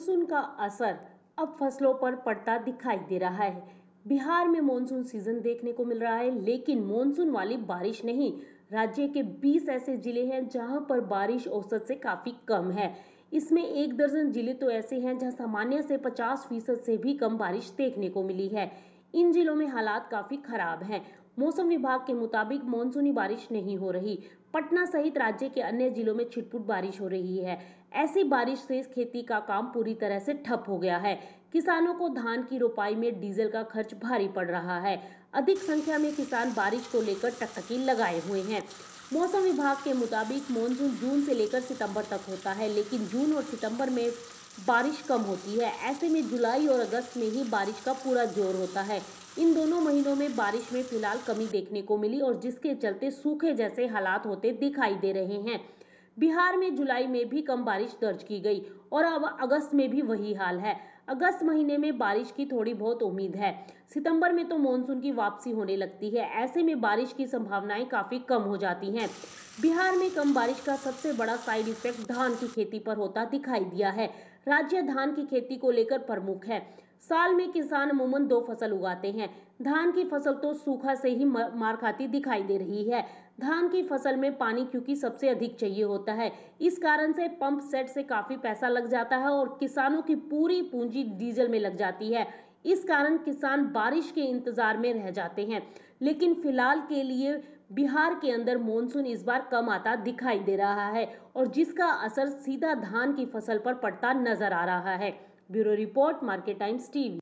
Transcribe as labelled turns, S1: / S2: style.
S1: monsoon का असर अब फसलों पर पड़ता दिखाई दे रहा है बिहार में मानसून सीजन देखने को मिल रहा है लेकिन मानसून वाली बारिश नहीं राज्य के 20 ऐसे जिले हैं जहां पर बारिश औसत से काफ़ी कम है इसमें एक दर्जन जिले तो ऐसे हैं जहां सामान्य से 50 फीसद से भी कम बारिश देखने को मिली है इन जिलों में हालात काफी खराब हैं मौसम विभाग के मुताबिक मानसूनी बारिश नहीं हो रही पटना सहित राज्य के अन्य जिलों में छिटपुट बारिश हो रही है ऐसी बारिश से खेती का काम पूरी तरह से ठप हो गया है किसानों को धान की रोपाई में डीजल का खर्च भारी पड़ रहा है अधिक संख्या में किसान बारिश को लेकर टकटकी लगाए हुए हैं मौसम विभाग के मुताबिक मानसून जून से लेकर सितंबर तक होता है लेकिन जून और सितंबर में बारिश कम होती है ऐसे में जुलाई और अगस्त में ही बारिश का पूरा जोर होता है इन दोनों महीनों में बारिश में फिलहाल कमी देखने को मिली और जिसके चलते सूखे जैसे हालात होते दिखाई दे रहे हैं बिहार में जुलाई में भी कम बारिश दर्ज की गई और अब अगस्त में भी वही हाल है अगस्त महीने में बारिश की थोड़ी बहुत उम्मीद है सितंबर में तो मानसून की वापसी होने लगती है ऐसे में बारिश की संभावनाएं काफ़ी कम हो जाती हैं बिहार में कम बारिश का सबसे बड़ा साइड इफेक्ट धान की खेती पर होता दिखाई दिया है राज्य धान की खेती को लेकर प्रमुख है साल में किसान अमूमन दो फसल उगाते हैं धान की फसल तो सूखा से ही मार खाती दिखाई दे रही है धान की फसल में पानी क्योंकि सबसे अधिक चाहिए होता है इस कारण से पंप सेट से काफी पैसा लग जाता है और किसानों की पूरी पूंजी डीजल में लग जाती है इस कारण किसान बारिश के इंतजार में रह जाते हैं लेकिन फिलहाल के लिए बिहार के अंदर मानसून इस बार कम आता दिखाई दे रहा है और जिसका असर सीधा धान की फसल पर पड़ता नजर आ रहा है bureau report Market Times TV